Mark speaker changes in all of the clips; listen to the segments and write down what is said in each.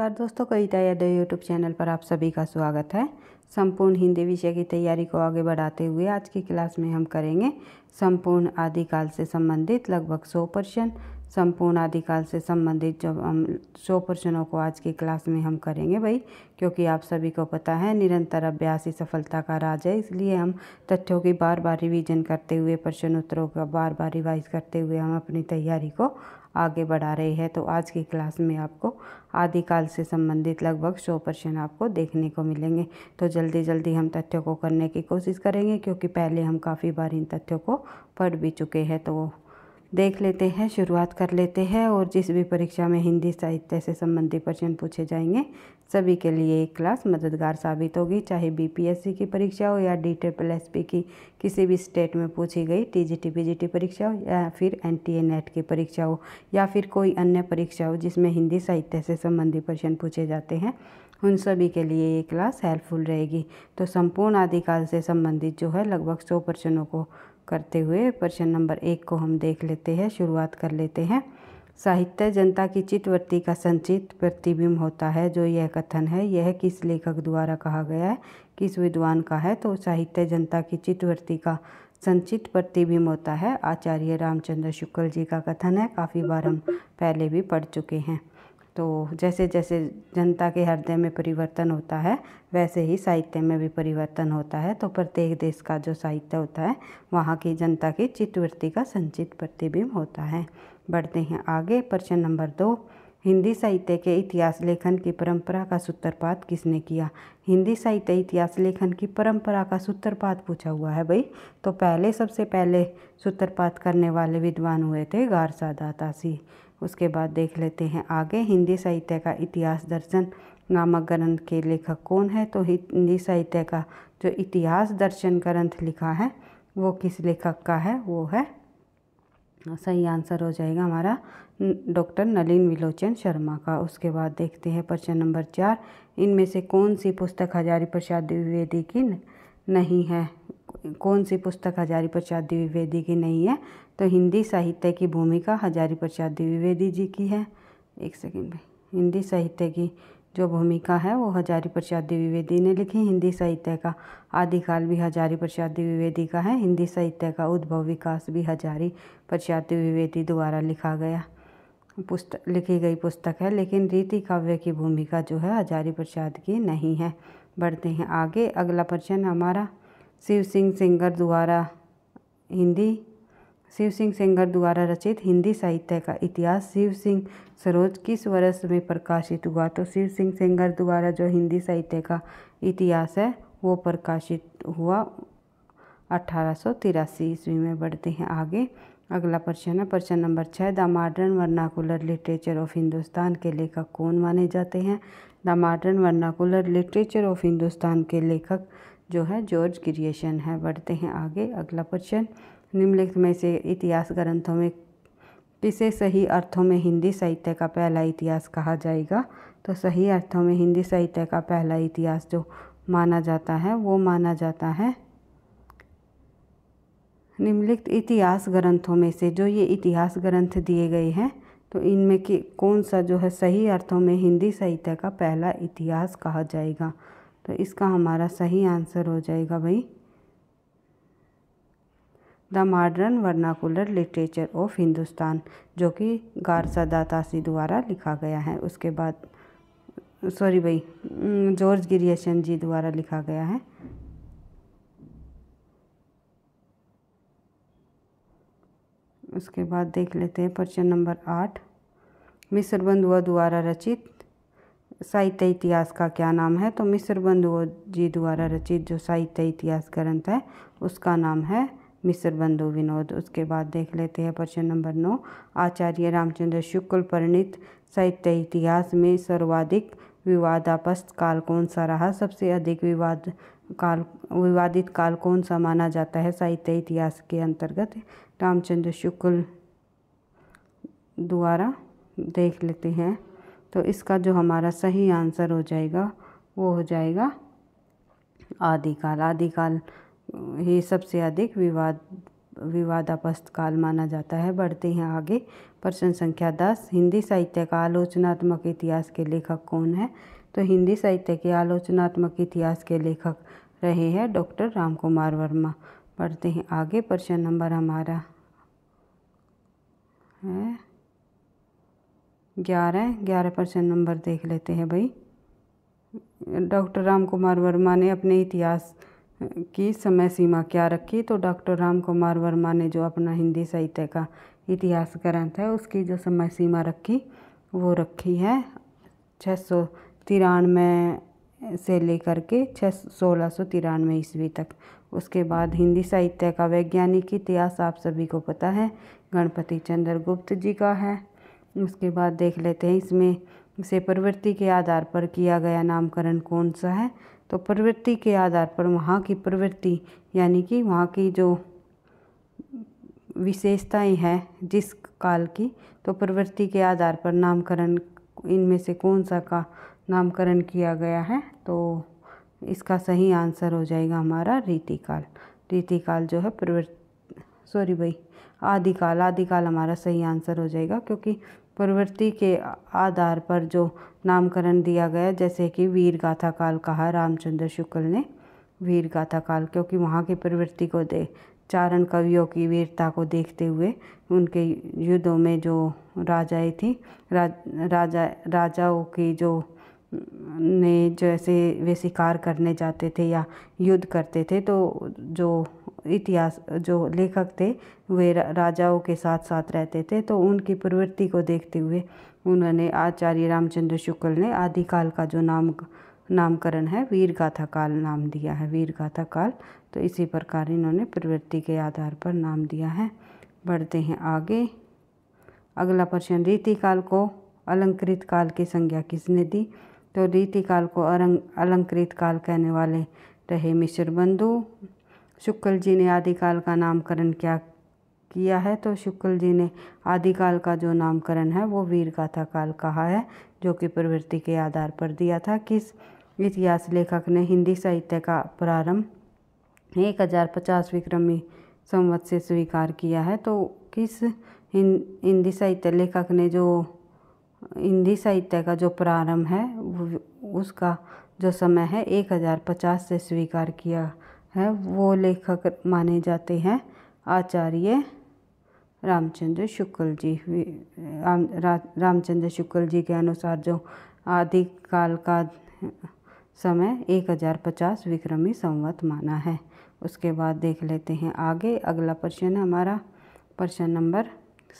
Speaker 1: नमस्कार दोस्तों कविता Yadav YouTube channel पर आप सभी का स्वागत है संपूर्ण हिंदी विषय की तैयारी को आगे बढ़ाते हुए आज की क्लास में हम करेंगे संपूर्ण आदिकाल से संबंधित लगभग सौ प्रश्न संपूर्ण आदिकाल से संबंधित जो हम सौ प्रश्नों को आज की क्लास में हम करेंगे भाई क्योंकि आप सभी को पता है निरंतर अभ्यास ही सफलता का राज है इसलिए हम तथ्यों की बार बार रिविजन करते हुए प्रश्न उत्तरों का बार बार रिवाइज करते हुए हम अपनी तैयारी को आगे बढ़ा रही है तो आज की क्लास में आपको आदिकाल से संबंधित लगभग सौ प्रश्न आपको देखने को मिलेंगे तो जल्दी जल्दी हम तथ्यों को करने की कोशिश करेंगे क्योंकि पहले हम काफ़ी बार इन तथ्यों को पढ़ भी चुके हैं तो देख लेते हैं शुरुआत कर लेते हैं और जिस भी परीक्षा में हिंदी साहित्य से संबंधित प्रश्न पूछे जाएंगे सभी के लिए एक क्लास मददगार साबित होगी चाहे बीपीएससी की परीक्षा हो या डी ट्रिपल एस पी की किसी भी स्टेट में पूछी गई टीजीटी पीजीटी परीक्षा हो या फिर ए नेट की परीक्षा हो या फिर कोई अन्य परीक्षा हो जिसमें हिंदी साहित्य से संबंधित प्रश्न पूछे जाते हैं उन सभी के लिए ये क्लास हेल्पफुल रहेगी तो संपूर्ण आदिकाल से संबंधित जो है लगभग सौ प्रश्नों को करते हुए प्रश्न नंबर एक को हम देख लेते हैं शुरुआत कर लेते हैं साहित्य जनता की चित्तवर्ती का संचित प्रतिबिंब होता है जो यह कथन है यह किस लेखक द्वारा कहा गया है किस विद्वान का है तो साहित्य जनता की चित्तवर्ती का संचित प्रतिबिंब होता है आचार्य रामचंद्र शुक्ल जी का कथन है काफ़ी बार हम पहले भी पढ़ चुके हैं तो जैसे जैसे जनता के हृदय में परिवर्तन होता है वैसे ही साहित्य में भी परिवर्तन होता है तो प्रत्येक देश का जो साहित्य होता है वहाँ की जनता की चित्तवृत्ति का संचित प्रतिबिंब होता है बढ़ते हैं आगे प्रश्न नंबर दो हिंदी साहित्य के इतिहास लेखन की परंपरा का सूत्रपात किसने किया हिंदी साहित्य इतिहास लेखन की परंपरा का सूत्रपात पूछा हुआ है भाई तो पहले सबसे पहले सूत्रपात करने वाले विद्वान हुए थे गार सा तासी उसके बाद देख लेते हैं आगे हिंदी साहित्य का इतिहास दर्शन नामक ग्रंथ के लेखक कौन है तो हिंदी साहित्य का जो इतिहास दर्शन ग्रंथ लिखा है वो किस लेखक का है वो है सही आंसर हो जाएगा हमारा डॉक्टर नलिन विलोचन शर्मा का उसके बाद देखते हैं प्रश्न नंबर चार इनमें से कौन सी पुस्तक हजारी प्रसाद द्विवेदी की नहीं है कौन सी पुस्तक हजारी प्रसाद द्विवेदी की नहीं है तो हिंदी साहित्य की भूमिका हजारी प्रसाद द्विवेदी जी की है एक सेकेंड हिंदी साहित्य की जो भूमिका है वो हजारी प्रसाद द्विवेदी ने लिखी हिंदी साहित्य का आदिकाल भी हजारी प्रसाद द्विवेदी का है हिंदी साहित्य का उद्भव विकास भी हजारी प्रसाद द्विवेदी द्वारा लिखा गया पुस्तक लिखी गई पुस्तक है लेकिन रीति काव्य की भूमिका जो है हजारी प्रसाद की नहीं है बढ़ते हैं आगे अगला प्रश्न हमारा शिव सिंह सिंगर द्वारा हिंदी शिव सिंह सेंगर द्वारा रचित हिंदी साहित्य का इतिहास शिव सिंह सरोज किस वर्ष में प्रकाशित हुआ तो शिव सिंह सेंगर द्वारा जो हिंदी साहित्य का इतिहास है वो प्रकाशित हुआ अठारह ईस्वी में बढ़ते हैं आगे अगला प्रश्न है प्रश्न नंबर छः the modern vernacular literature of Hindustan के लेखक कौन माने जाते हैं the modern vernacular literature of Hindustan के लेखक जो है जॉर्ज क्रिएशन है बढ़ते हैं आगे अगला प्रश्न निम्नलिखित में से इतिहास ग्रंथों में किसे सही अर्थों में हिंदी साहित्य का पहला इतिहास कहा जाएगा तो सही अर्थों में हिंदी साहित्य का पहला इतिहास जो माना जाता है वो माना जाता है निम्नलिखित इतिहास ग्रंथों में से जो ये इतिहास ग्रंथ दिए गए हैं तो इनमें कि कौन सा जो है सही अर्थों में हिंदी साहित्य का पहला इतिहास कहा जाएगा तो इसका हमारा सही आंसर हो जाएगा भाई the modern vernacular literature of Hindustan जो कि गारसा दातासी द्वारा लिखा गया है उसके बाद सॉरी भाई जॉर्ज गिरियशन जी द्वारा लिखा गया है उसके बाद देख लेते हैं प्रश्न नंबर आठ मिस्र बंधुआ द्वारा रचित साहित्य इतिहास का क्या नाम है तो मिस्र बंधुओं जी द्वारा रचित जो साहित्य इतिहास ग्रंथ है उसका नाम है मिस्र बंधु विनोद उसके बाद देख लेते हैं प्रश्न नंबर नौ आचार्य रामचंद्र शुक्ल परिणित साहित्य इतिहास में सर्वाधिक विवादापस्त काल कौन सा रहा सबसे अधिक विवाद काल विवादित काल कौन सा माना जाता है साहित्य इतिहास के अंतर्गत रामचंद्र शुक्ल द्वारा देख लेते हैं तो इसका जो हमारा सही आंसर हो जाएगा वो हो जाएगा आदिकाल आदिकाल ही सबसे अधिक विवाद विवादापस्त काल माना जाता है बढ़ते हैं आगे प्रश्न संख्या दस हिंदी साहित्य का आलोचनात्मक इतिहास के लेखक कौन है तो हिंदी साहित्य के आलोचनात्मक इतिहास के लेखक रहे हैं डॉक्टर राम कुमार वर्मा बढ़ते हैं आगे प्रश्न नंबर हमारा है ग्यारह ग्यारह प्रश्न नंबर देख लेते हैं भाई डॉक्टर राम कुमार वर्मा ने अपने इतिहास की समय सीमा क्या रखी तो डॉक्टर राम कुमार वर्मा ने जो अपना हिंदी साहित्य का इतिहास ग्रंथ है उसकी जो समय सीमा रखी वो रखी है छः सौ तिरानवे से लेकर के छः सोलह सौ तिरानवे ईस्वी तक उसके बाद हिंदी साहित्य का वैज्ञानिक इतिहास आप सभी को पता है गणपति चंद्र गुप्त जी का है उसके बाद देख लेते हैं इसमें से प्रवृत्ति के आधार पर किया गया नामकरण कौन सा है तो प्रवृत्ति के आधार पर वहाँ की प्रवृत्ति यानी कि वहाँ की जो विशेषताएं हैं जिस काल की तो प्रवृत्ति के आधार पर नामकरण इनमें से कौन सा का नामकरण किया गया है तो इसका सही आंसर हो जाएगा हमारा रीतिकाल रीतिकाल जो है प्रवृत्ति सॉरी भाई आदिकाल आदिकाल हमारा सही आंसर हो जाएगा क्योंकि प्रवृत्ति के आधार पर जो नामकरण दिया गया जैसे कि वीर गाथा काल कहा रामचंद्र शुक्ल ने वीर गाथा काल क्योंकि वहाँ की प्रवृत्ति को दे चारण कवियों की वीरता को देखते हुए उनके युद्धों में जो राजाएं थी रा, राजा राजाओं की जो ने जैसे वे शिकार करने जाते थे या युद्ध करते थे तो जो इतिहास जो लेखक थे वे राजाओं के साथ साथ रहते थे तो उनकी प्रवृत्ति को देखते हुए उन्होंने आचार्य रामचंद्र शुक्ल ने आदिकाल का जो नाम नामकरण है वीर गाथा काल नाम दिया है वीर गाथा काल तो इसी प्रकार इन्होंने प्रवृत्ति के आधार पर नाम दिया है बढ़ते हैं आगे अगला प्रश्न रीतिकाल को अलंकृत काल की संज्ञा किसने दी तो रीतिकाल को अलंकृत काल कहने वाले रहे मिश्र बंधु शुक्ल जी ने आदिकाल का नामकरण क्या किया है तो शुक्ल जी ने आदिकाल का जो नामकरण है वो वीर गाथा काल कहा है जो कि प्रवृत्ति के आधार पर दिया था किस इतिहास लेखक ने हिंदी साहित्य का प्रारंभ एक हज़ार पचास विक्रमी संवत से स्वीकार किया है तो किस हिंदी साहित्य लेखक ने जो हिंदी साहित्य का जो प्रारंभ है उसका जो समय है एक हज़ार पचास से स्वीकार किया हैं वो लेखक माने जाते हैं आचार्य रामचंद्र शुक्ल जी राम रामचंद्र शुक्ल जी के अनुसार जो आदि काल का समय 1050 विक्रमी संवत माना है उसके बाद देख लेते हैं आगे अगला प्रश्न हमारा प्रश्न नंबर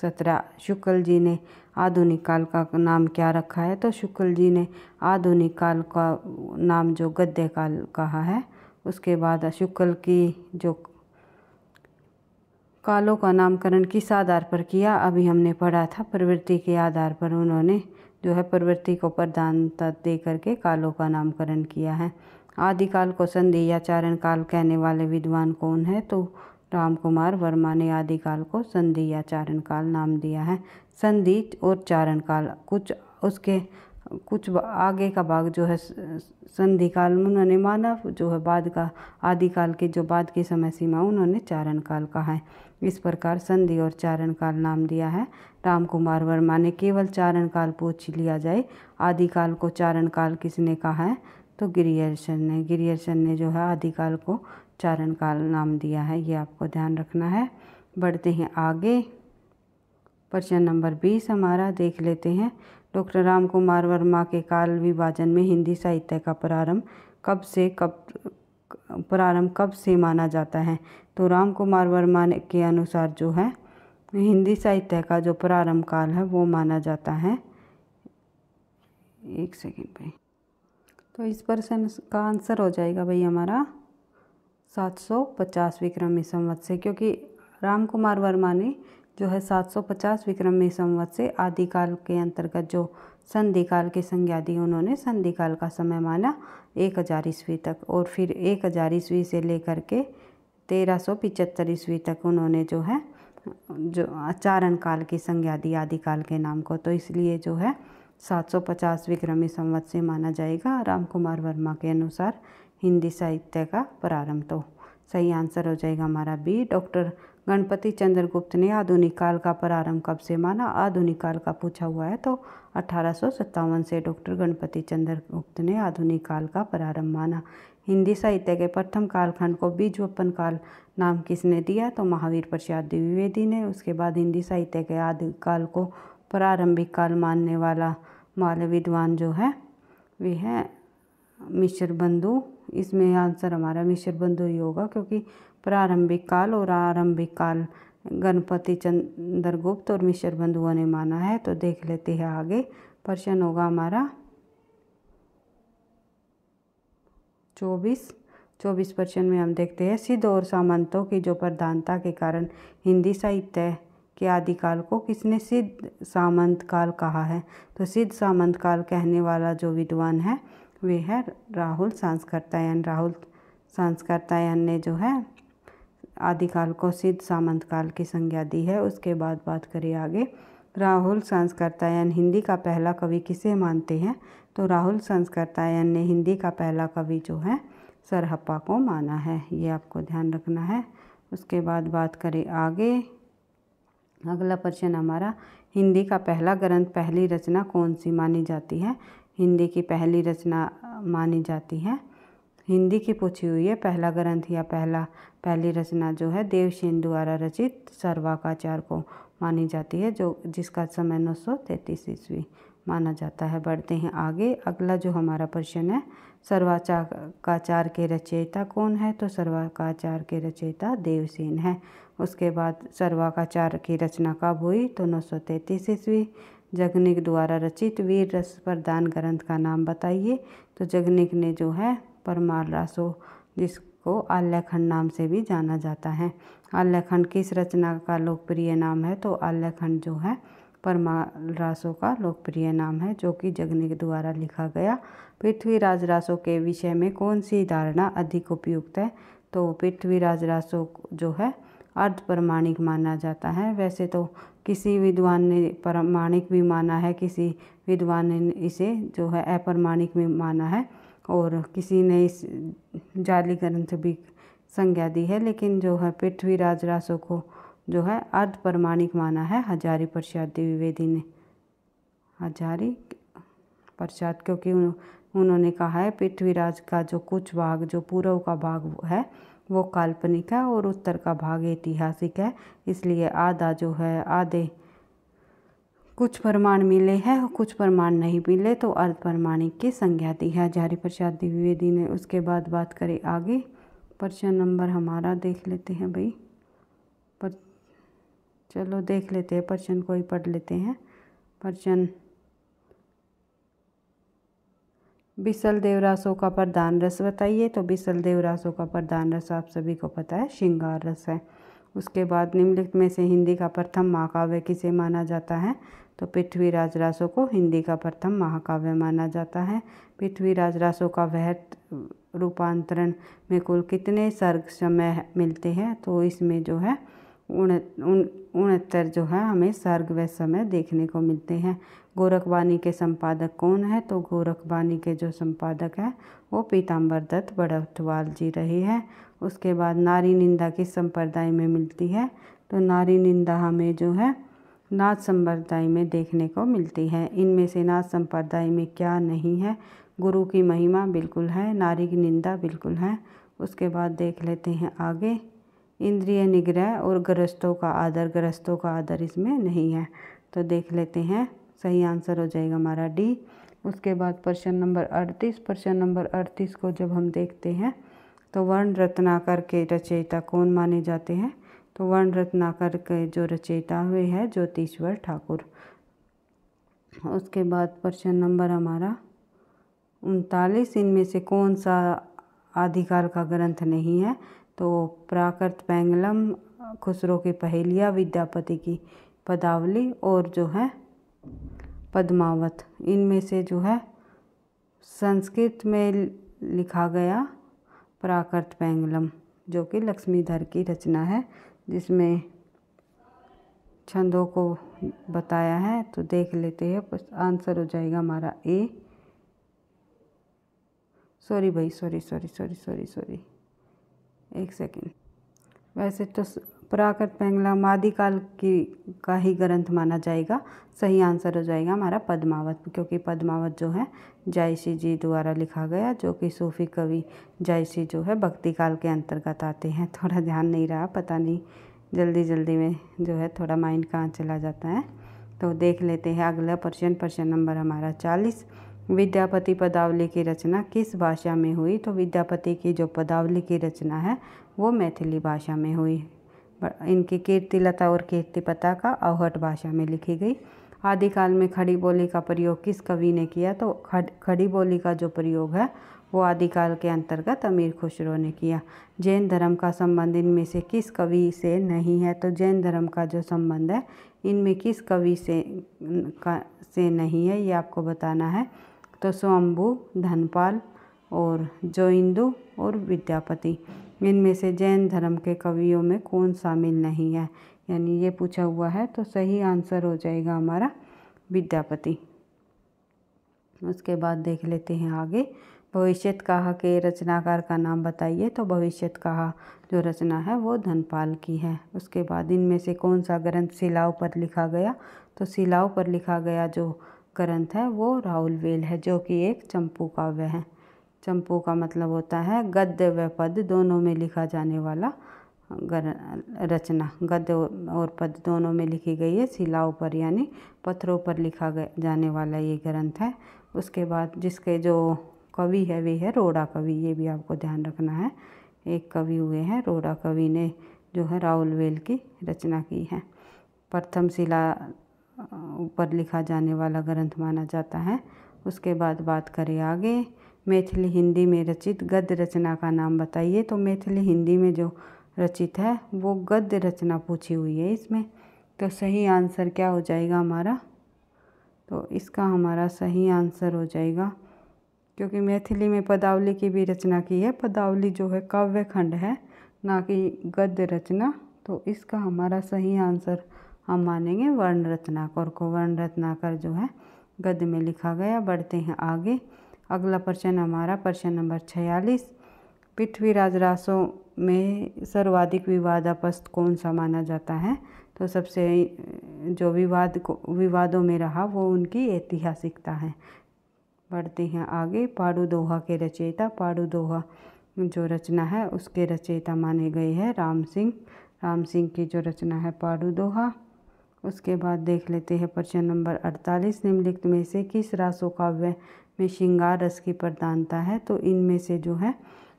Speaker 1: सत्रह शुक्ल जी ने आधुनिक काल का नाम क्या रखा है तो शुक्ल जी ने आधुनिक काल का नाम जो गद्य काल कहा है उसके बाद शुक्ल की जो कालों का नामकरण किस आधार पर किया अभी हमने पढ़ा था प्रवृत्ति के आधार पर उन्होंने जो है प्रवृत्ति को प्रधानता दे करके कालों का नामकरण किया है आदिकाल को संधि या चारण काल कहने वाले विद्वान कौन है तो राम कुमार वर्मा ने आदिकाल को संधि या चारण काल नाम दिया है संधि और चारण काल कुछ उसके कुछ आगे का भाग जो है संधि काल में उन्होंने माना जो है बाद का आदिकाल के जो बाद की समय सीमा उन्होंने चारण काल कहा है इस प्रकार संधि और चारण काल नाम दिया है राम कुमार वर्मा ने केवल चारण काल पूछ लिया जाए आदिकाल को चारण काल किसने कहा है तो गिरियर्शन ने गिरियर्शन ने जो है आदिकाल को चारण काल नाम दिया है ये आपको ध्यान रखना है बढ़ते हैं आगे प्रश्न नंबर बीस हमारा देख लेते हैं डॉक्टर राम कुमार वर्मा के काल विभाजन में हिंदी साहित्य का प्रारंभ कब से कब प्रारंभ कब से माना जाता है तो राम कुमार वर्मा के अनुसार जो है हिंदी साहित्य का जो प्रारंभ काल है वो माना जाता है एक सेकेंड भाई तो इस प्रश्न का आंसर हो जाएगा भाई हमारा सात सौ पचास विक्रमी संवत से क्योंकि राम कुमार वर्मा ने जो है 750 विक्रमी संवत से आदिकाल के अंतर्गत जो संधिकाल के दी उन्होंने संधिकाल का समय माना एक हज़ार ईस्वी तक और फिर एक हज़ार ईस्वी से लेकर के तेरह सौ पिचहत्तर ईस्वी तक उन्होंने जो है जो आचारण काल की संज्ञा दी आदिकाल के नाम को तो इसलिए जो है 750 विक्रमी संवत से माना जाएगा राम कुमार वर्मा के अनुसार हिंदी साहित्य का प्रारंभ तो सही आंसर हो जाएगा हमारा बी डॉक्टर गणपति चंद्रगुप्त ने आधुनिक काल का प्रारंभ कब से माना आधुनिक काल का पूछा हुआ है तो अठारह से डॉक्टर गणपति चंद्रगुप्त ने आधुनिक काल का प्रारंभ माना हिंदी साहित्य के प्रथम कालखंड को बीजोपन काल नाम किसने दिया तो महावीर प्रसाद द्विवेदी ने उसके बाद हिंदी साहित्य के आधुनिक काल को प्रारंभिक काल मानने वाला माल विद्वान जो है वे है मिश्र बंधु इसमें आंसर हमारा मिश्र बंधु ही होगा क्योंकि प्रारंभिक काल और आरंभिक काल गणपति चंद्रगुप्त और मिश्र बंधुओं ने माना है तो देख लेते हैं आगे प्रश्न होगा हमारा चौबीस चौबीस प्रश्न में हम देखते हैं सिद्ध और सामंतों की जो प्रधानता के कारण हिंदी साहित्य के आदिकाल को किसने सिद्ध सामंत काल कहा है तो सिद्ध सामंत काल कहने वाला जो विद्वान है वे है राहुल सांस्कृतायन राहुल सांस्कृतायन ने जो है आदिकाल को सिद्ध सामंत काल की संज्ञा दी है उसके बाद बात करें आगे राहुल संस्कृतायन हिंदी का पहला कवि किसे मानते हैं तो राहुल संस्कृतायन ने हिंदी का पहला कवि जो है सरहप्पा को माना है ये आपको ध्यान रखना है उसके बाद बात करें आगे अगला प्रश्न हमारा हिंदी का पहला ग्रंथ पहली रचना कौन सी मानी जाती है हिंदी की पहली रचना मानी जाती है हिंदी की पूछी हुई है पहला ग्रंथ या पहला पहली रचना जो है देवसेन द्वारा रचित सर्वाकाचार को मानी जाती है जो जिसका समय नौ सौ तैंतीस ईस्वी माना जाता है बढ़ते हैं आगे अगला जो हमारा प्रश्न है सर्वाचार के रचयिता कौन है तो सर्वाकाचार के रचयिता देवसेन है उसके बाद सर्वाकाचार की रचना कब हुई तो नौ सौ तैंतीस ईस्वी जगनिक द्वारा रचित वीर रस प्रदान ग्रंथ का नाम बताइए तो जगनिक ने जो है परमार रासो जिसको आल्याखंड नाम से भी जाना जाता है आल्याखंड किस रचना का लोकप्रिय नाम है तो आल्याखंड जो है परमाल रासो का लोकप्रिय नाम है जो कि जगने के द्वारा लिखा गया पृथ्वीराज रासो के विषय में कौन सी धारणा अधिक उपयुक्त है तो पृथ्वीराज रासो जो है अर्ध प्रमाणिक माना जाता है वैसे तो किसी विद्वान ने प्रमाणिक भी माना है किसी विद्वान ने इसे जो है अप्रमाणिक भी माना है और किसी ने इस जाली ग्रंथ भी संज्ञा दी है लेकिन जो है पृथ्वीराज रासो को जो है अर्ध प्रमाणिक माना है हजारी प्रसाद द्विवेदी ने हजारी प्रसाद क्योंकि उन, उन्होंने कहा है पृथ्वीराज का जो कुछ भाग जो पूर्व का भाग है वो काल्पनिक है और उत्तर का भाग ऐतिहासिक है इसलिए आधा जो है आधे कुछ प्रमाण मिले हैं और कुछ प्रमाण नहीं मिले तो अर्ध प्रमाणिक की संज्ञा दी है हजारी प्रसाद द्विवेदी ने उसके बाद बात करें आगे प्रश्न नंबर हमारा देख लेते हैं भाई पर चलो देख लेते हैं प्रश्न को ही पढ़ लेते हैं प्रश्न बिसल देवरासों का प्रधान रस बताइए तो बिसल देवरासों का प्रधान रस आप सभी को पता है श्रृंगार रस है उसके बाद निम्नलिखित में से हिंदी का प्रथम महाकाव्य किसे माना जाता है तो पृथ्वीराज रासो को हिंदी का प्रथम महाकाव्य माना जाता है पृथ्वीराज रासो का वह रूपांतरण में कुल कितने सर्ग समय मिलते हैं तो इसमें जो है उन उनहत्तर जो है हमें सर्ग व समय देखने को मिलते हैं गोरखवाणी के संपादक कौन है तो गोरखवाणी के जो संपादक हैं वो पीताम्बर दत्त बड़वाल जी रहे हैं उसके बाद नारी निंदा किस संप्रदाय में मिलती है तो नारी निंदा हमें जो है नाथ संप्रदाय में देखने को मिलती है इनमें से नाथ संप्रदाय में क्या नहीं है गुरु की महिमा बिल्कुल है नारी की निंदा बिल्कुल है उसके बाद देख लेते हैं आगे इंद्रिय निग्रह और ग्रस्तों का आदर ग्रस्तों का आदर इसमें नहीं है तो देख लेते हैं सही आंसर हो जाएगा हमारा डी उसके बाद प्रश्न नंबर अड़तीस प्रश्न नंबर अड़तीस को जब हम देखते हैं तो वर्ण रत्नाकर के रचयिता कौन माने जाते हैं तो वर्ण रत्नाकर के जो रचयिता हुए हैं ज्योतिश्वर ठाकुर उसके बाद प्रश्न नंबर हमारा उनतालीस इनमें से कौन सा आधिकार का ग्रंथ नहीं है तो प्राकृत पैंगलम खुसरो की पहेलिया विद्यापति की पदावली और जो है पद्मावत इनमें से जो है संस्कृत में लिखा गया प्राकृत पैंगलम जो कि लक्ष्मीधर की रचना है जिसमें छंदों को बताया है तो देख लेते हैं आंसर हो जाएगा हमारा ए सॉरी भाई sorry sorry sorry sorry sorry एक सेकेंड वैसे तो पुराकृत पेंगलम मादिकाल की का ही ग्रंथ माना जाएगा सही आंसर हो जाएगा हमारा पद्मावत क्योंकि पद्मावत जो है जायसी जी द्वारा लिखा गया जो कि सूफी कवि जायसी जो है भक्ति काल के अंतर्गत आते हैं थोड़ा ध्यान नहीं रहा पता नहीं जल्दी जल्दी में जो है थोड़ा माइंड कहाँ चला जाता है तो देख लेते हैं अगला प्रश्न प्रश्न नंबर हमारा चालीस विद्यापति पदावली की रचना किस भाषा में हुई तो विद्यापति की जो पदावली की रचना है वो मैथिली भाषा में हुई इनकी कीर्ति लता और कीर्ति पता का अवहट भाषा में लिखी गई आदिकाल में खड़ी बोली का प्रयोग किस कवि ने किया तो खड़ी बोली का जो प्रयोग है वो आदिकाल के अंतर्गत अमीर खुसरो ने किया जैन धर्म का संबंध इनमें से किस कवि से नहीं है तो जैन धर्म का जो संबंध है इनमें किस कवि से का से नहीं है ये आपको बताना है तो स्वयंभू धनपाल और जो और विद्यापति इनमें से जैन धर्म के कवियों में कौन शामिल नहीं है यानी ये पूछा हुआ है तो सही आंसर हो जाएगा हमारा विद्यापति उसके बाद देख लेते हैं आगे भविष्यत कहा के रचनाकार का नाम बताइए तो भविष्यत कहा जो रचना है वो धनपाल की है उसके बाद इनमें से कौन सा ग्रंथ शिलाओं पर लिखा गया तो शिलाओं पर लिखा गया जो ग्रंथ है वो राहुल वेल है जो कि एक चंपू काव्य है चंपू का मतलब होता है गद्य व पद दोनों में लिखा जाने वाला रचना गद्य और पद दोनों में लिखी गई है शिलाओं पर यानी पत्थरों पर लिखा जाने वाला ये ग्रंथ है उसके बाद जिसके जो कवि है वे है रोड़ा कवि ये भी आपको ध्यान रखना है एक कवि हुए हैं रोड़ा कवि ने जो है राहुल वेल की रचना की है प्रथम शिला ऊपर लिखा जाने वाला ग्रंथ माना जाता है उसके बाद बात करें आगे मैथिली हिंदी में रचित गद्य रचना का नाम बताइए तो मैथिली हिंदी में जो रचित है वो गद्य रचना पूछी हुई है इसमें तो सही आंसर क्या हो जाएगा हमारा तो इसका हमारा सही आंसर हो जाएगा क्योंकि मैथिली में पदावली की भी रचना की है पदावली जो है काव्य खंड है ना कि गद्य रचना तो इसका हमारा सही आंसर हम मानेंगे वर्ण रत्नाकर को वर्ण रचनाकर जो है गद्य में लिखा गया बढ़ते हैं आगे अगला प्रश्न हमारा प्रश्न नंबर छियालीस पृथ्वीराज रासों में सर्वाधिक विवादापस्त कौन सा माना जाता है तो सबसे जो विवाद को विवादों में रहा वो उनकी ऐतिहासिकता है बढ़ते हैं आगे पाड़ू दोहा के रचयिता पाड़ू दोहा जो रचना है उसके रचयिता माने गए हैं राम सिंह राम सिंह की जो रचना है पाड़ू दोहा उसके बाद देख लेते हैं प्रश्न नंबर अड़तालीस निम्नलिखित में से किस रासो काव्य में श्रृंगार रस की प्रधानता है तो इनमें से जो है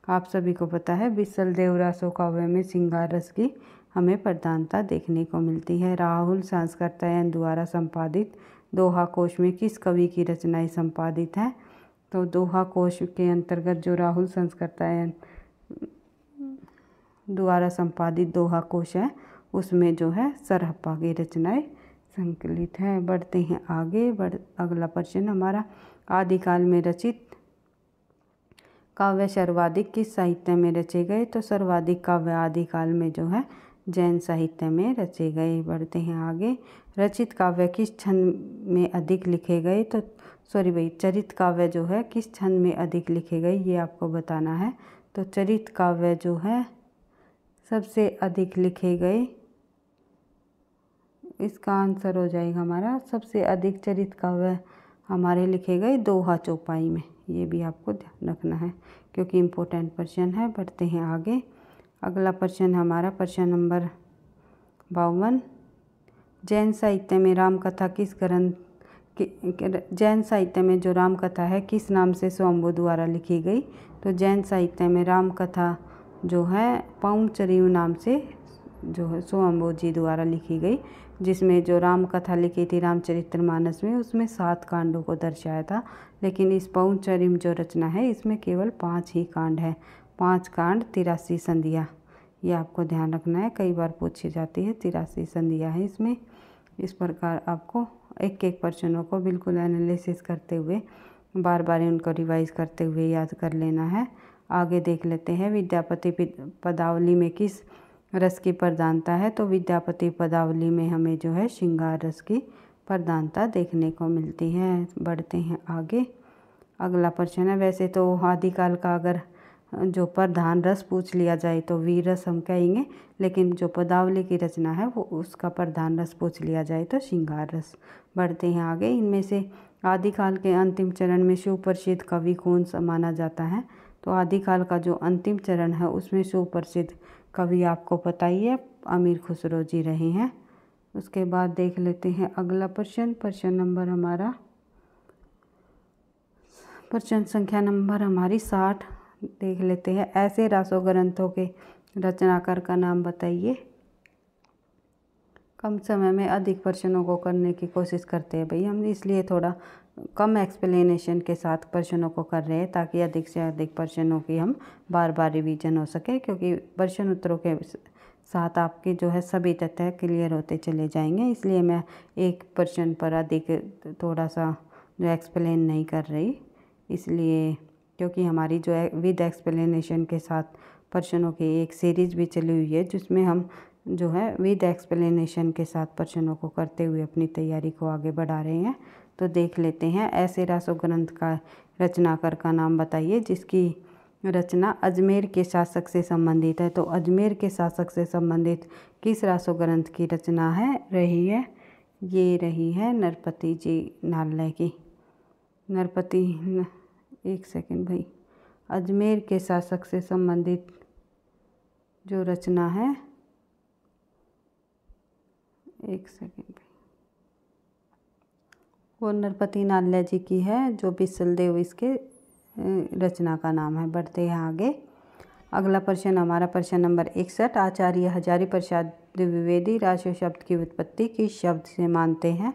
Speaker 1: आप सभी को पता है बिसल देवरासो काव्य में श्रृंगार रस की हमें प्रधानता देखने को मिलती है राहुल संस्कर्तायन द्वारा संपादित दोहा कोश में किस कवि की रचनाएं संपादित हैं तो दोहा कोश के अंतर्गत जो राहुल संस्कर्तायन द्वारा संपादित दोहा कोश है उसमें जो है सरहप्पा की रचनाएं संकलित है बढ़ते हैं आगे बढ़ अगला प्रश्न हमारा आदिकाल में रचित काव्य सर्वाधिक किस साहित्य में रचे गए तो सर्वाधिक काव्य आदिकाल में जो है जैन साहित्य में रचे गए बढ़ते हैं आगे रचित काव्य किस छंद में अधिक लिखे गए तो सॉरी भाई चरित काव्य जो है किस छंद में अधिक लिखे गए ये आपको बताना है तो चरित काव्य जो है सबसे अधिक लिखे गए इसका आंसर हो जाएगा हमारा सबसे अधिक चरित काव्य हमारे लिखे गए दोहा चौपाई में ये भी आपको ध्यान रखना है क्योंकि इम्पोर्टेंट प्रश्न है बढ़ते हैं आगे अगला प्रश्न हमारा प्रश्न नंबर बावन जैन साहित्य में राम कथा किस ग्रंथ जैन साहित्य में जो राम कथा है किस नाम से स्वयंभू द्वारा लिखी गई तो जैन साहित्य में राम कथा जो है पौम नाम से जो है स्वयंभू जी द्वारा लिखी गई जिसमें जो राम कथा लिखी थी रामचरितमानस में उसमें सात कांडों को दर्शाया था लेकिन इस पौचरिम जो रचना है इसमें केवल पाँच ही कांड है पाँच कांड तिरासी संधिया ये आपको ध्यान रखना है कई बार पूछी जाती है तिरासी संधिया है इसमें इस प्रकार आपको एक एक प्रश्नों को बिल्कुल एनालिसिस करते हुए बार बार उनको रिवाइज करते हुए याद कर लेना है आगे देख लेते हैं विद्यापति पदावली में किस रस की प्रधानता है तो विद्यापति पदावली में हमें जो है श्रृंगार रस की प्रधानता देखने को मिलती है बढ़ते हैं आगे अगला प्रश्न है वैसे तो आदिकाल का अगर जो प्रधान रस पूछ लिया जाए तो वीर रस हम कहेंगे लेकिन जो पदावली की रचना है वो उसका प्रधान रस पूछ लिया जाए तो श्रृंगार रस बढ़ते हैं आगे इनमें से आदिकाल के अंतिम चरण में सुप्रसिद्ध कवि कौन सा माना जाता है तो आदिकाल का जो अंतिम चरण है उसमें सुप्रसिद्ध कवि आपको पता ही है अमीर खुसरो जी रहे हैं उसके बाद देख लेते हैं अगला प्रश्न प्रश्न नंबर हमारा प्रश्न संख्या नंबर हमारी साठ देख लेते हैं ऐसे रासो ग्रंथों के रचनाकार का नाम बताइए कम समय में अधिक प्रश्नों को करने की कोशिश करते हैं भाई हम इसलिए थोड़ा कम एक्सप्लेनेशन के साथ प्रश्नों को कर रहे हैं ताकि अधिक से अधिक प्रश्नों की हम बार बार रिवीजन हो सके क्योंकि प्रश्न उत्तरों के साथ आपके जो है सभी तथ्य क्लियर होते चले जाएंगे इसलिए मैं एक प्रश्न पर अधिक थोड़ा सा जो एक्सप्लेन नहीं कर रही इसलिए क्योंकि हमारी जो है विद एक्सप्लेनेशन के साथ प्रश्नों की एक सीरीज भी चली हुई है जिसमें हम जो है विद एक्सप्लेनेशन के साथ प्रश्नों को करते हुए अपनी तैयारी को आगे बढ़ा रहे हैं तो देख लेते हैं ऐसे रासो ग्रंथ का रचनाकर का नाम बताइए जिसकी रचना अजमेर के शासक से संबंधित है तो अजमेर के शासक से संबंधित किस रासो ग्रंथ की रचना है रही है ये रही है नरपति जी नालय की नरपति न, एक सेकंड भाई अजमेर के शासक से संबंधित जो रचना है एक सेकंड वो नरपति नाल्या जी की है जो बिसल देव इसके रचना का नाम है बढ़ते हैं आगे अगला प्रश्न हमारा प्रश्न नंबर इकसठ आचार्य हजारी प्रसाद द्विवेदी राशो शब्द की उत्पत्ति किस शब्द से मानते हैं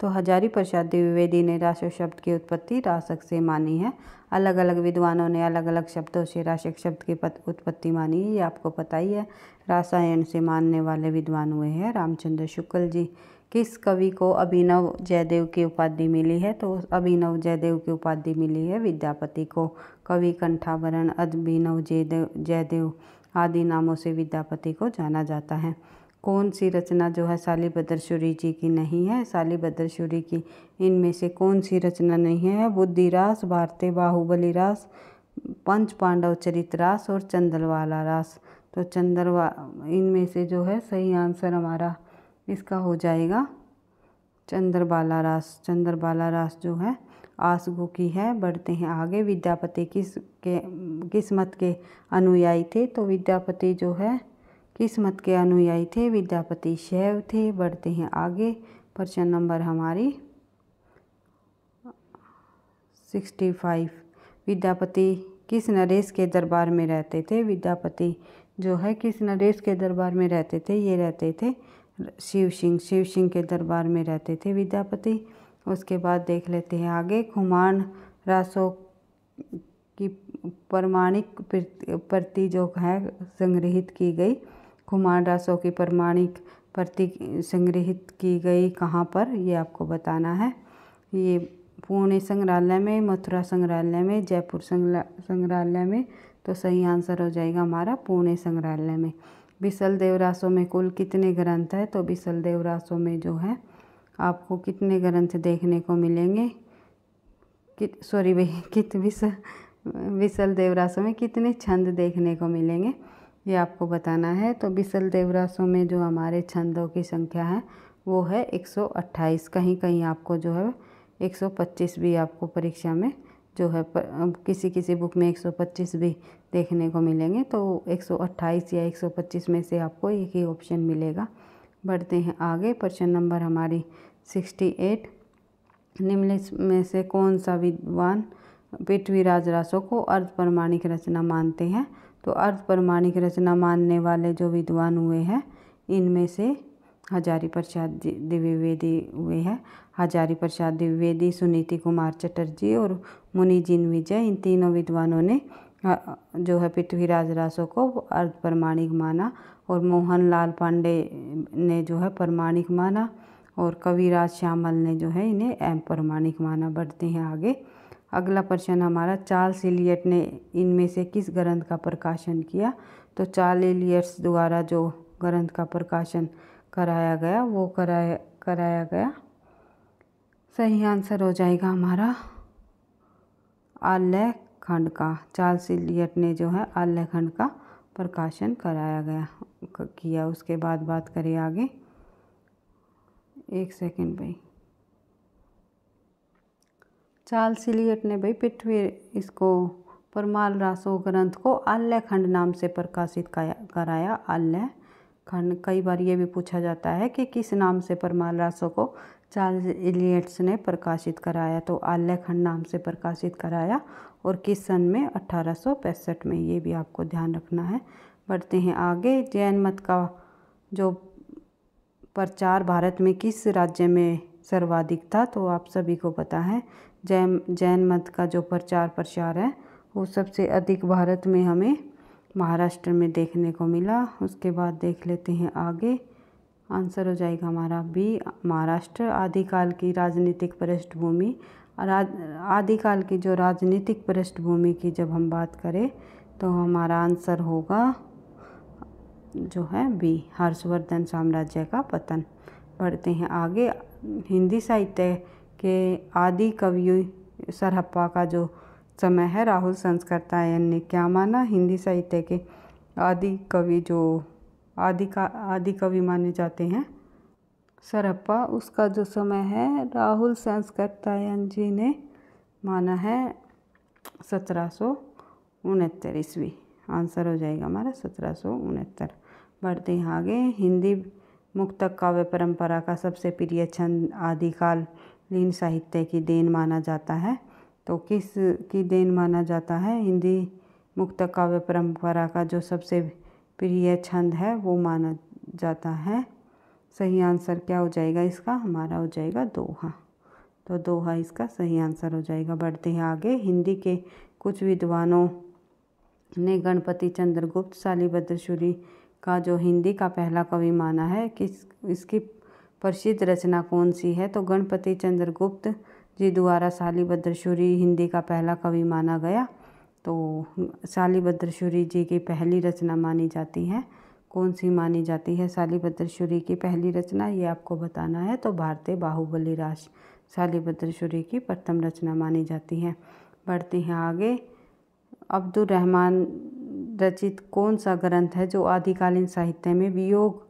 Speaker 1: तो हजारी प्रसाद द्विवेदी ने राशो शब्द की उत्पत्ति राशक से मानी है अलग अलग विद्वानों ने अलग अलग शब्दों से राशक शब्द की उत्पत्ति मानी है ये आपको पता ही है रासायन से मानने वाले विद्वान हुए हैं रामचंद्र शुक्ल जी किस कवि को अभिनव जयदेव की उपाधि मिली है तो अभिनव जयदेव की उपाधि मिली है विद्यापति को कवि कंठावरण अभिनव जयदेव जयदेव आदि नामों से विद्यापति को जाना जाता है कौन सी रचना जो है साली बद्रशुरी जी की नहीं है साली बद्रशुरी की इनमें से कौन सी रचना नहीं है बुद्धिरास भारतीय बाहुबली रास पंच पांडव चरित रास और चंदलवाला रास तो चंद्रवा इनमें से जो है सही आंसर हमारा इसका हो जाएगा चंद्रबाला रास चंद्रबाला रास जो है आसगो की है बढ़ते हैं आगे विद्यापति किस के किस्मत के अनुयायी थे तो विद्यापति जो है किस्मत के अनुयायी थे विद्यापति शैव थे बढ़ते हैं आगे प्रश्न नंबर हमारी सिक्सटी फाइव विद्यापति किस नरेश के दरबार में रहते थे विद्यापति जो है किस नरेश के दरबार में रहते थे ये रहते थे शिव सिंह शिव सिंह के दरबार में रहते थे विद्यापति उसके बाद देख लेते हैं आगे खुमान रासो की प्रमाणिक प्रति जो है संग्रहित की गई खुमान रासो की प्रमाणिक प्रति संग्रहित की गई कहाँ पर ये आपको बताना है ये पुणे संग्रहालय में मथुरा संग्रहालय में जयपुर संग्रहालय में तो सही आंसर हो जाएगा हमारा पुणे संग्रहालय में विशल देवरासों में कुल कितने ग्रंथ है तो विशल देवरासों में जो है आपको कितने ग्रंथ देखने को मिलेंगे सॉरी भाई कित विश विशल देवरासों में कितने छंद देखने को मिलेंगे ये आपको बताना है तो विशल देवरासों में जो हमारे छंदों की संख्या है वो है 128 कहीं कहीं आपको जो है 125 भी आपको परीक्षा में जो है पर, किसी किसी बुक में 125 भी देखने को मिलेंगे तो 128 या 125 में से आपको एक ही ऑप्शन मिलेगा बढ़ते हैं आगे प्रश्न नंबर हमारी 68 निम्नलिखित में से कौन सा विद्वान पृथ्वीराज रासो को अर्ध प्रमाणिक रचना मानते हैं तो अर्ध प्रमाणिक रचना मानने वाले जो विद्वान हुए हैं इनमें से हजारी प्रसाद द्विवेदी हुए हैं हजारी प्रसाद द्विवेदी सुनीति कुमार चटर्जी और मुनिजिन विजय इन तीनों विद्वानों ने हाँ, जो है पृथ्वीराज रासो को अर्ध प्रमाणिक माना और मोहनलाल पांडे ने जो है प्रमाणिक माना और कविराज श्यामल ने जो है इन्हें एम प्रमाणिक माना बढ़ते हैं आगे अगला प्रश्न हमारा चार्ल्स एलियट ने इनमें से किस ग्रंथ का प्रकाशन किया तो चार्ल एलियट्स द्वारा जो ग्रंथ का प्रकाशन कराया गया वो कराया कराया गया सही आंसर हो जाएगा हमारा आलेख खंड का चार्ल्स इलियट ने जो है आल्यखंड का प्रकाशन कराया गया किया उसके बाद बात करें आगे एक सेकंड भाई चार्ल्स इलियट ने भाई पृथ्वी इसको परमाल रासो ग्रंथ को आल्याखंड खंड नाम से प्रकाशित कराया आल्य खंड कई बार ये भी पूछा जाता है कि किस नाम से परमाल रासो को चार्ल्स इलियट्स ने प्रकाशित कराया तो आल्य खंड नाम से प्रकाशित कराया और किस सन में अट्ठारह में ये भी आपको ध्यान रखना है बढ़ते हैं आगे जैन मत का जो प्रचार भारत में किस राज्य में सर्वाधिक था तो आप सभी को पता है जैन जैन मत का जो प्रचार प्रसार है वो सबसे अधिक भारत में हमें महाराष्ट्र में देखने को मिला उसके बाद देख लेते हैं आगे आंसर हो जाएगा हमारा बी महाराष्ट्र आदिकाल की राजनीतिक पृष्ठभूमि आदिकाल की जो राजनीतिक पृष्ठभूमि की जब हम बात करें तो हमारा आंसर होगा जो है बी हर्षवर्धन साम्राज्य का पतन बढ़ते हैं आगे हिंदी साहित्य के आदि कवि सरहप्पा का जो समय है राहुल संस्कृतायन ने क्या माना हिंदी साहित्य के आदि कवि जो आदि का आदि कवि माने जाते हैं सरप्पा उसका जो समय है राहुल संस्कृतायन जी ने माना है सत्रह सौ उनहत्तर ईस्वी आंसर हो जाएगा हमारा सत्रह सौ उनहत्तर बढ़ते हैं आगे हिंदी मुक्तक काव्य परंपरा का सबसे प्रिय छंद आदिकालीन साहित्य की देन माना जाता है तो किस की देन माना जाता है हिंदी मुक्तक काव्य परंपरा का जो सबसे प्रिय छंद है वो माना जाता है सही आंसर क्या हो जाएगा इसका हमारा हो जाएगा दोहा तो दोहा इसका सही आंसर हो जाएगा बढ़ते हैं आगे हिंदी के कुछ विद्वानों ने गणपति चंद्रगुप्त शालीभद्रशूरी का जो हिंदी का पहला कवि माना है कि इसकी प्रसिद्ध रचना कौन सी है तो गणपति चंद्रगुप्त जी द्वारा शालीभद्रशूरी हिंदी का पहला कवि माना गया तो शालीभद्रशूरी जी की पहली रचना मानी जाती है कौन सी मानी जाती है शालीभद्रशुरी की पहली रचना ये आपको बताना है तो भारतीय बाहुबली राज शालीभद्रशुरी की प्रथम रचना मानी जाती है बढ़ते हैं आगे अब्दुल रहमान रचित कौन सा ग्रंथ है जो आदिकालीन साहित्य में वियोग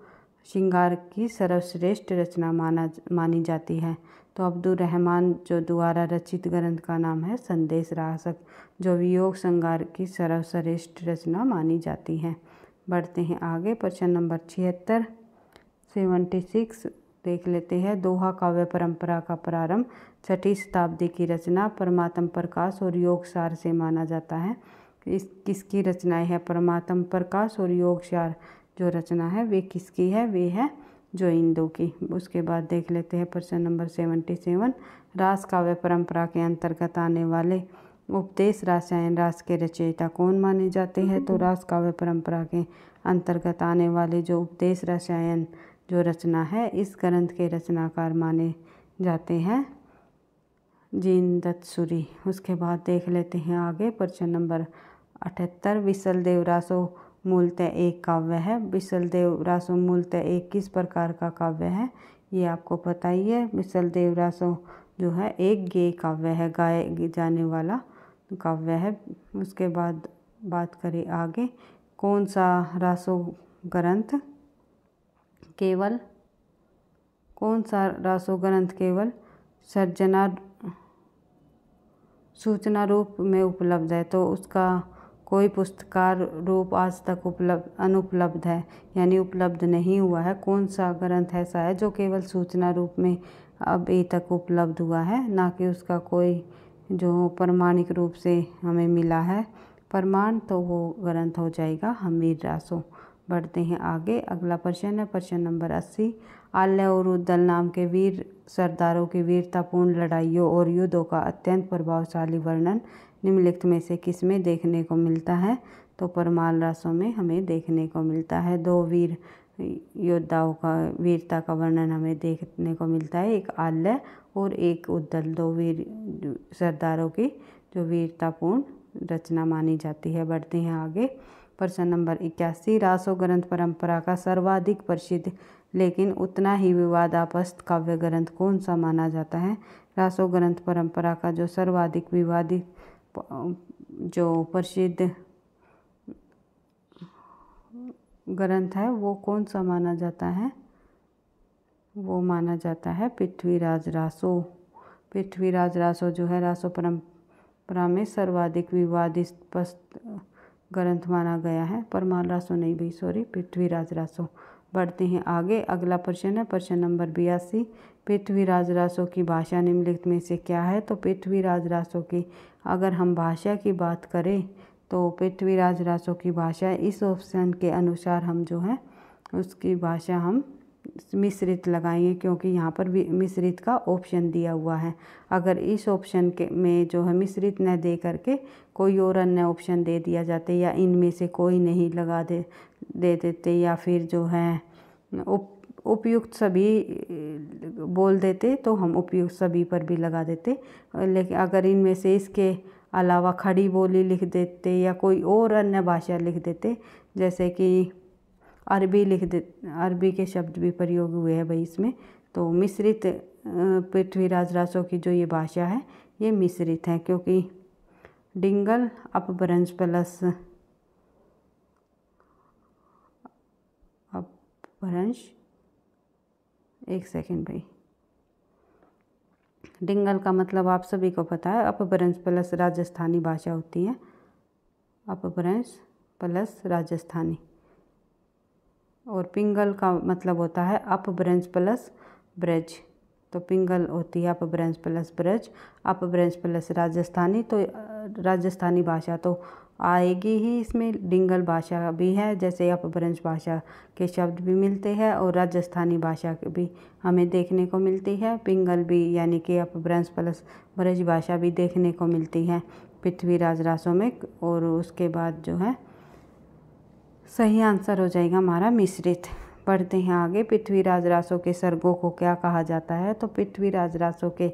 Speaker 1: श्रृंगार की सर्वश्रेष्ठ रचना माना मानी जाती है तो अब्दुल रहमान जो द्वारा रचित ग्रंथ का नाम है संदेश रासक जो वियोग श्रृंगार की सर्वश्रेष्ठ रचना मानी जाती है बढ़ते हैं आगे प्रश्न नंबर छिहत्तर सेवेंटी सिक्स देख लेते हैं दोहा काव्य परंपरा का प्रारंभ छठी शताब्दी की रचना परमात्म प्रकाश और योग सार से माना जाता है इस किसकी रचनाएं है परमात्म प्रकाश और योग सार जो रचना है वे किसकी है वे है जो इंदु की उसके बाद देख लेते हैं प्रश्न नंबर सेवेंटी सेवन रास काव्य परंपरा के अंतर्गत आने वाले उपदेश रासायन रास के रचयिता कौन माने जाते हैं तो रास काव्य परंपरा के अंतर्गत आने वाले जो उपदेश रसायन जो रचना है इस ग्रंथ के रचनाकार माने जाते हैं जीन दत्त सूरी उसके बाद देख लेते हैं आगे प्रश्न नंबर अठहत्तर विशल देव रासो मूलतः एक काव्य है विशल देव रासो मूलतः एक किस प्रकार का काव्य है ये आपको पता ही है विशल देव रासो जो है एक गेय काव्य है गाए जाने वाला का वह उसके बाद बात करें आगे कौन सा रासो ग्रंथ केवल कौन सा रासो ग्रंथ केवल सर्जना सूचना रूप में उपलब्ध है तो उसका कोई पुस्तकार रूप आज तक उपलब्ध अनुपलब्ध है यानी उपलब्ध नहीं हुआ है कौन सा ग्रंथ ऐसा है जो केवल सूचना रूप में अब ए तक उपलब्ध हुआ है ना कि उसका कोई जो प्रमाणिक रूप से हमें मिला है प्रमाण तो वो ग्रंथ हो जाएगा हमीर रासो बढ़ते हैं आगे अगला प्रश्न है प्रश्न नंबर अस्सी आल्य और उद्दल नाम के वीर सरदारों की वीरतापूर्ण लड़ाइयों और युद्धों का अत्यंत प्रभावशाली वर्णन निम्नलिखित में से किस में देखने को मिलता है तो परमाल रासों में हमें देखने को मिलता है दो वीर योद्धाओं का वीरता का वर्णन हमें देखने को मिलता है एक आल्य और एक उद्दल दो वीर सरदारों की जो वीरतापूर्ण रचना मानी जाती है बढ़ते हैं आगे प्रश्न नंबर इक्यासी रासो ग्रंथ परंपरा का सर्वाधिक प्रसिद्ध लेकिन उतना ही विवादापस्त काव्य ग्रंथ कौन सा माना जाता है रासो ग्रंथ परंपरा का जो सर्वाधिक विवादित जो प्रसिद्ध ग्रंथ है वो कौन सा माना जाता है वो माना जाता है पृथ्वीराज रासो पृथ्वीराज रासो जो है रासो परंपरा में सर्वाधिक विवादित ग्रंथ माना गया है परमाल रासो नहीं भाई सॉरी पृथ्वीराज रासो बढ़ते हैं आगे अगला प्रश्न है प्रश्न नंबर बयासी पृथ्वीराज रासो की भाषा निम्नलिखित में से क्या है तो पृथ्वीराज रासो की अगर हम भाषा की बात करें तो पृथ्वीराज रासो की भाषा इस ऑप्शन के अनुसार हम जो है उसकी भाषा हम मिश्रित लगाएंगे क्योंकि यहाँ पर भी मिश्रित का ऑप्शन दिया हुआ है अगर इस ऑप्शन के में जो है मिश्रित न दे करके कोई और अन्य ऑप्शन दे दिया जाते या इनमें से कोई नहीं लगा दे दे देते या फिर जो है उप उपयुक्त सभी बोल देते तो हम उपयुक्त सभी पर भी लगा देते लेकिन अगर इनमें से इसके अलावा खड़ी बोली लिख देते या कोई और अन्य भाषा लिख देते जैसे कि अरबी लिख दे अरबी के शब्द भी प्रयोग हुए हैं भाई इसमें तो मिश्रित पृथ्वीराज रासो की जो ये भाषा है ये मिश्रित है क्योंकि डिंगल अपभ्रंश प्लस अपभ्रंश एक सेकेंड भाई डिंगल का मतलब आप सभी को पता है अपभ्रंश प्लस राजस्थानी भाषा होती है अपभ्रंश प्लस राजस्थानी और पिंगल का मतलब होता है अप ब्रेंच प्लस ब्रज तो पिंगल होती है Apabhramsha plus Braj Apabhramsha plus Rajasthani तो राजस्थानी भाषा तो आएगी ही इसमें डिंगल भाषा भी है जैसे अपभ्रंश भाषा के शब्द भी मिलते हैं और राजस्थानी भाषा भी हमें देखने को मिलती है पिंगल भी यानी कि अपभ्रंश प्लस ब्रज भाषा भी देखने को मिलती है पृथ्वीराज रासों में और उसके बाद जो है सही आंसर हो जाएगा हमारा मिश्रित पढ़ते हैं आगे पृथ्वीराज रासो के सर्गों को क्या कहा जाता है तो पृथ्वीराज रासो के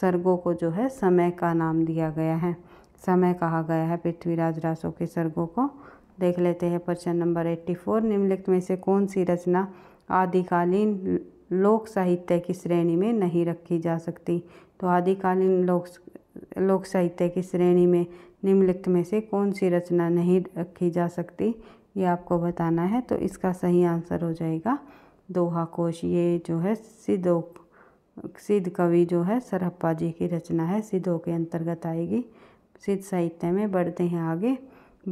Speaker 1: सर्गों को जो है समय का नाम दिया गया है समय कहा गया है पृथ्वीराज रासो के सर्गों को देख लेते हैं प्रश्न नंबर एट्टी फोर निम्नलिखित में से कौन सी रचना आदिकालीन लोक साहित्य की श्रेणी में नहीं रखी जा सकती तो आदिकालीन लोक लोक साहित्य की श्रेणी में निम्नलिखित में से कौन सी रचना नहीं रखी जा सकती ये आपको बताना है तो इसका सही आंसर हो जाएगा दोहा कोश ये जो है सिद्धो सिद्ध कवि जो है सरहप्पा जी की रचना है सिद्धो के अंतर्गत आएगी सिद्ध साहित्य में बढ़ते हैं आगे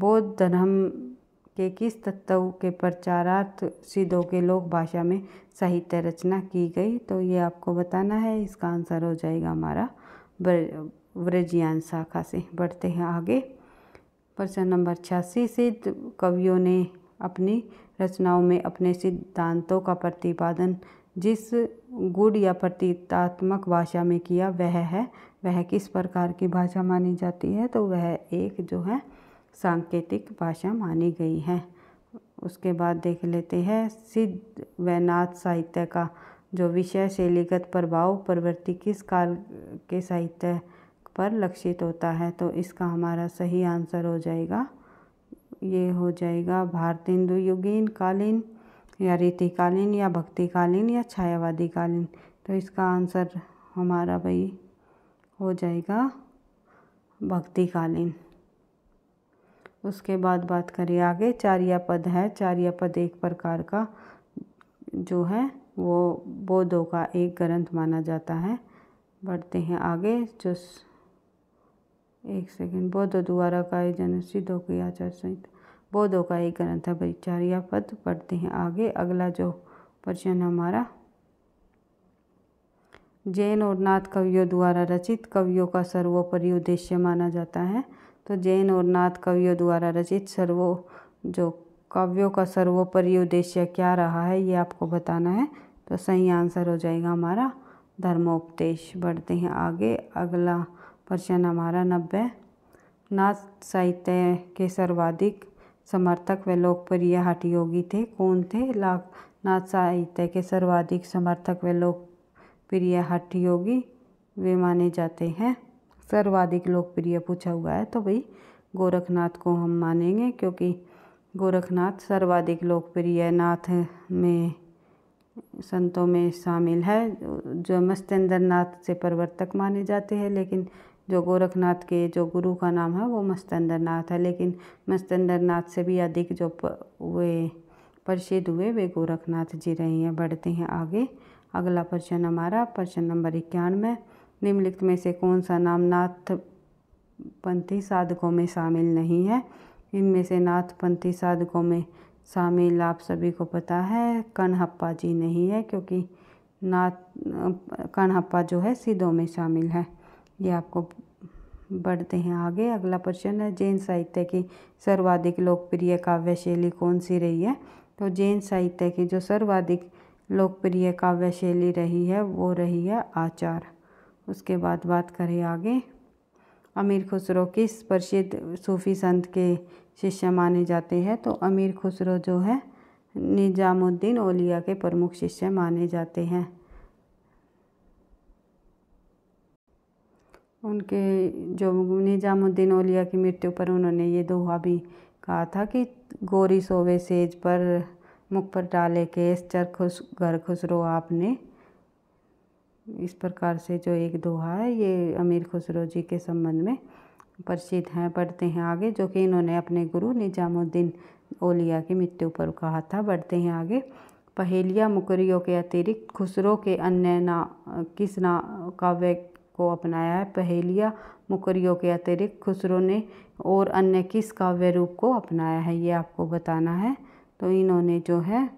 Speaker 1: बौद्ध धर्म के किस तत्व के प्रचारार्थ सिद्धों के लोक भाषा में साहित्य रचना की गई तो ये आपको बताना है इसका आंसर हो जाएगा हमारा ब्रजियान शाखा से बढ़ते हैं आगे प्रश्न नंबर छियासी सिद्ध कवियों ने अपनी रचनाओं में अपने सिद्धांतों का प्रतिपादन जिस गुड़ या प्रतीतात्मक भाषा में किया वह है वह किस प्रकार की भाषा मानी जाती है तो वह एक जो है सांकेतिक भाषा मानी गई है उसके बाद देख लेते हैं सिद्ध वैनाथ साहित्य का जो विषय शैलीगत प्रभाव प्रवृत्ति किस काल के साहित्य पर लक्षित होता है तो इसका हमारा सही आंसर हो जाएगा ये हो जाएगा भारतेंदु युगीन कालीन या रीतिकालीन या भक्तिकालीन या छायावादी कालीन तो इसका आंसर हमारा भाई हो जाएगा भक्तिकालीन उसके बाद बात करिए आगे चारिया पद है चारिया पद एक प्रकार का जो है वो बोधों का एक ग्रंथ माना जाता है बढ़ते हैं आगे जो एक सेकेंड बौद्ध द्वारा जन सिद्धों की आचार संहिता बौद्धों का एक ग्रंथ है पद पढ़ते हैं आगे अगला जो प्रश्न हमारा जैन और नाथ कवियों द्वारा रचित कवियों का सर्वोपरि उद्देश्य माना जाता है तो जैन और नाथ कवियों द्वारा रचित सर्वो जो काव्यों का सर्वोपरि उद्देश्य क्या रहा है ये आपको बताना है तो सही आंसर हो जाएगा हमारा धर्मोपदेश बढ़ते हैं आगे अगला परसेंट हमारा नब्बे नाथ साहित्य के सर्वाधिक समर्थक व लोकप्रिय हठयोगी थे कौन थे लाख नाथ साहित्य के सर्वाधिक समर्थक व लोकप्रिय हठयोगी वे माने जाते हैं सर्वाधिक लोकप्रिय पूछा हुआ है तो भाई गोरखनाथ को हम मानेंगे क्योंकि गोरखनाथ सर्वाधिक लोकप्रिय नाथ में संतों में शामिल है जो मस्तेंद्र नाथ से प्रवर्तक माने जाते हैं लेकिन जो गोरखनाथ के जो गुरु का नाम है वो मस्तंदर नाथ है लेकिन मस्तेंद्र नाथ से भी अधिक जो प, वे प्रसिद्ध हुए वे गोरखनाथ जी रहे हैं बढ़ते हैं आगे अगला प्रश्न हमारा प्रश्न नंबर इक्यानवे निम्नलिखित में से कौन सा नाम नाथ पंथी साधकों में शामिल नहीं है इनमें से नाथ पंथी साधकों में शामिल आप सभी को पता है कन्हप्पा जी नहीं है क्योंकि नाथ कन्हप्पा जो है सिद्धों में शामिल है ये आपको बढ़ते हैं आगे अगला प्रश्न है जैन साहित्य की सर्वाधिक लोकप्रिय काव्य शैली कौन सी रही है तो जैन साहित्य की जो सर्वाधिक लोकप्रिय काव्य शैली रही है वो रही है आचार उसके बाद बात करें आगे अमीर खुसरो किस प्रसिद्ध सूफी संत के शिष्य माने जाते हैं तो अमीर खुसरो जो है निजामुद्दीन ओलिया के प्रमुख शिष्य माने जाते हैं उनके जो निजामुद्दीन ओलिया की मृत्यु पर उन्होंने ये दोहा भी कहा था कि गोरी सोवे सेज पर मुख पर डाले केस चर खुश घर खुसरो आपने इस प्रकार से जो एक दोहा है ये अमीर खुसरो जी के संबंध में प्रसिद्ध हैं पढ़ते हैं आगे जो कि इन्होंने अपने गुरु निजामुद्दीन ओलिया की मृत्यु पर कहा था बढ़ते हैं आगे पहेलिया मुकरियों के अतिरिक्त खुसरो के अन्य ना किस ना काव्य को अपनाया है पहेलिया मुकरियों के अतिरिक्त खुसरो ने और अन्य किस काव्य रूप को अपनाया है ये आपको बताना है तो इन्होंने जो है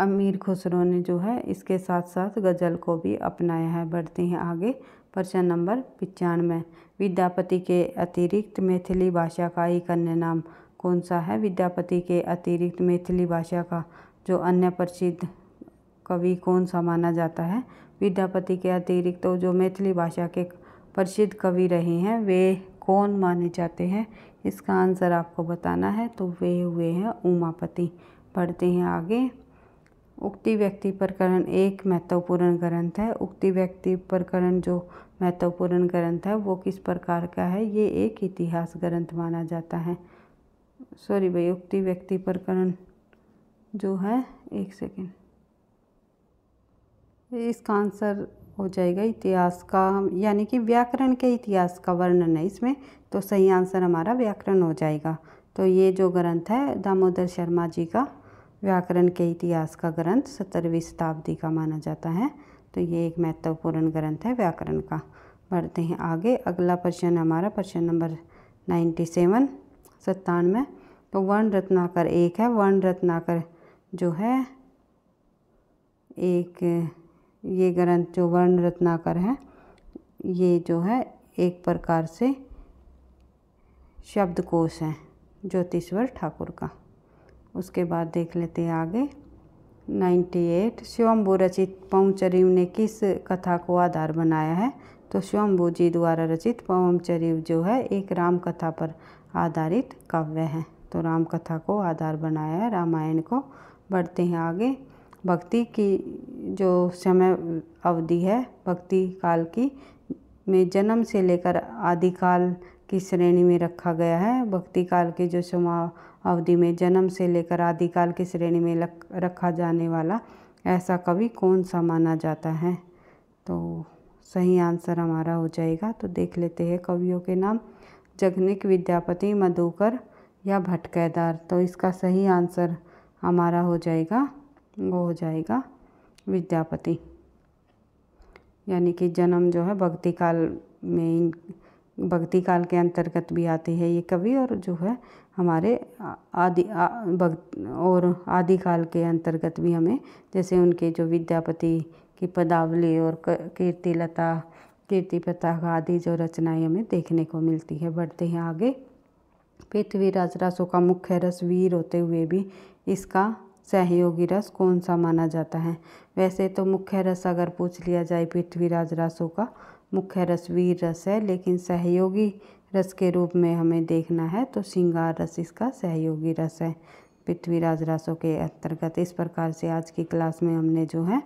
Speaker 1: अमीर खुसरो ने जो है इसके साथ साथ गज़ल को भी अपनाया है बढ़ते हैं आगे प्रश्न नंबर पचानवे विद्यापति के अतिरिक्त मैथिली भाषा का एक अन्य नाम कौन सा है विद्यापति के अतिरिक्त मैथिली भाषा का जो अन्य प्रसिद्ध कवि कौन सा माना जाता है विद्यापति के अतिरिक्त तो जो मैथिली भाषा के प्रसिद्ध कवि रहे हैं वे कौन माने जाते हैं इसका आंसर आपको बताना है तो वे हुए हैं उमापति पढ़ते हैं आगे उक्ति व्यक्ति प्रकरण एक महत्वपूर्ण ग्रंथ है उक्ति व्यक्ति प्रकरण जो महत्वपूर्ण ग्रंथ है वो किस प्रकार का है ये एक इतिहास ग्रंथ माना जाता है सॉरी भाई उक्ति व्यक्ति प्रकरण जो है एक सेकेंड इसका आंसर हो जाएगा इतिहास का यानी कि व्याकरण के इतिहास का वर्णन है इसमें तो सही आंसर हमारा व्याकरण हो जाएगा तो ये जो ग्रंथ है दामोदर शर्मा जी का व्याकरण के इतिहास का ग्रंथ सत्तरवीं शताब्दी का माना जाता है तो ये एक महत्वपूर्ण ग्रंथ है व्याकरण का बढ़ते हैं आगे अगला प्रश्न हमारा प्रश्न नंबर नाइन्टी सेवन सत्तानवे तो वर्ण रत्नाकर एक है वर्ण रत्नाकर जो है एक ये ग्रंथ जो वर्ण रत्नाकर है ये जो है एक प्रकार से शब्दकोश है ज्योतिश्वर ठाकुर का उसके बाद देख लेते हैं आगे 98 स्वयंभू रचित पवचरीव ने किस कथा को आधार बनाया है तो स्वयंभू जी द्वारा रचित पवचरीव जो है एक राम कथा पर आधारित काव्य है तो राम कथा को आधार बनाया है रामायण को बढ़ते हैं आगे भक्ति की जो समय अवधि है भक्ति काल की में जन्म से लेकर आदिकाल की श्रेणी में रखा गया है भक्ति काल के जो समा अवधि में जन्म से लेकर आदिकाल की श्रेणी में लक, रखा जाने वाला ऐसा कवि कौन सा माना जाता है तो सही आंसर हमारा हो जाएगा तो देख लेते हैं कवियों के नाम जगनिक विद्यापति मधुकर या भटकैदार तो इसका सही आंसर हमारा हो जाएगा वो हो जाएगा विद्यापति यानी कि जन्म जो है भक्ति काल में भक्ति काल के अंतर्गत भी आते हैं ये कवि और जो है हमारे आदि भक्त और आदि काल के अंतर्गत भी हमें जैसे उनके जो विद्यापति की पदावली और कीर्तिलता कीर्ति पताका आदि जो रचनाएं हमें देखने को मिलती है बढ़ते हैं आगे पृथ्वीराज रासों का मुख्य रस वीर होते हुए भी इसका सहयोगी रस कौन सा माना जाता है वैसे तो मुख्य रस अगर पूछ लिया जाए पृथ्वीराज रसों का मुख्य रस वीर रस है लेकिन सहयोगी रस के रूप में हमें देखना है तो श्रृंगार रस इसका सहयोगी रस है पृथ्वीराज रसों के अंतर्गत इस प्रकार से आज की क्लास में हमने जो है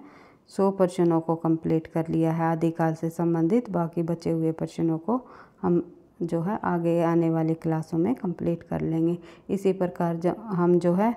Speaker 1: सौ प्रश्नों को कंप्लीट कर लिया है आदिकाल से संबंधित बाकी बचे हुए प्रश्नों को हम जो है आगे आने वाली क्लासों में कंप्लीट कर लेंगे इसी प्रकार जो हम जो है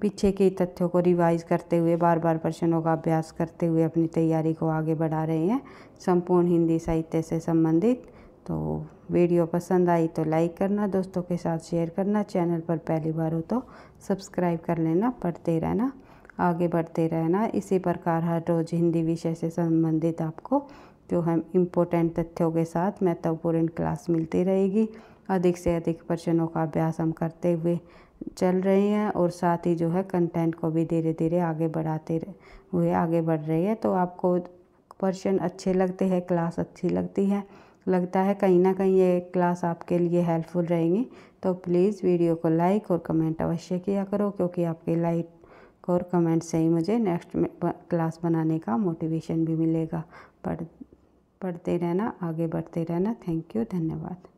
Speaker 1: पीछे के तथ्यों को रिवाइज करते हुए बार बार प्रश्नों का अभ्यास करते हुए अपनी तैयारी को आगे बढ़ा रहे हैं संपूर्ण हिंदी साहित्य से संबंधित तो वीडियो पसंद आई तो लाइक करना दोस्तों के साथ शेयर करना चैनल पर पहली बार हो तो सब्सक्राइब कर लेना पढ़ते रहना आगे बढ़ते रहना इसी प्रकार हर रोज़ हिंदी विषय से संबंधित आपको जो हम इम्पोर्टेंट तथ्यों के साथ महत्वपूर्ण क्लास मिलती रहेगी अधिक से अधिक प्रश्नों का अभ्यास हम करते हुए चल रही हैं और साथ ही जो है कंटेंट को भी धीरे धीरे आगे बढ़ाते हुए आगे बढ़ रही है तो आपको पर्शन अच्छे लगते हैं क्लास अच्छी लगती है लगता है कहीं ना कहीं ये क्लास आपके लिए हेल्पफुल रहेंगी तो प्लीज़ वीडियो को लाइक और कमेंट अवश्य किया करो क्योंकि आपके लाइक और कमेंट से ही मुझे नेक्स्ट क्लास बनाने का मोटिवेशन भी मिलेगा पढ़ पढ़ते रहना आगे बढ़ते रहना थैंक यू धन्यवाद